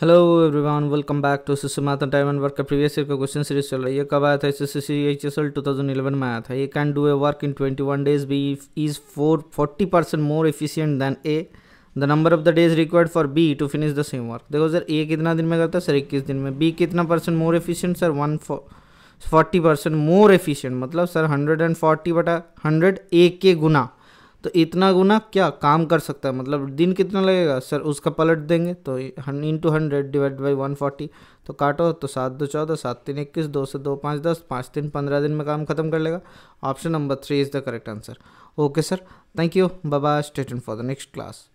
hello everyone welcome back to C C math time and work का previous year का question series चल रहा है ये कब आया था S S C H S L two thousand eleven में आया था ये can do a work in twenty one days B is four forty percent more efficient than A the number of the days required for B to finish the same work देखो sir ए कितना दिन में करता है sir इक्कीस दिन में B कितना percent more efficient sir one forty percent more efficient मतलब सर हंड्रेड एंड फोर्टी बटा हंड्रेड ए के गुना तो इतना गुना क्या काम कर सकता है मतलब दिन कितना लगेगा सर उसका पलट देंगे तो इन two hundred divide by one forty तो काटो तो सात दो चौदह सात तीन इक्कीस दो से दो पाँच दस पाँच तीन पंद्रह दिन में काम खत्म कर लेगा option number three is the correct answer okay sir thank you बाबा state for the next class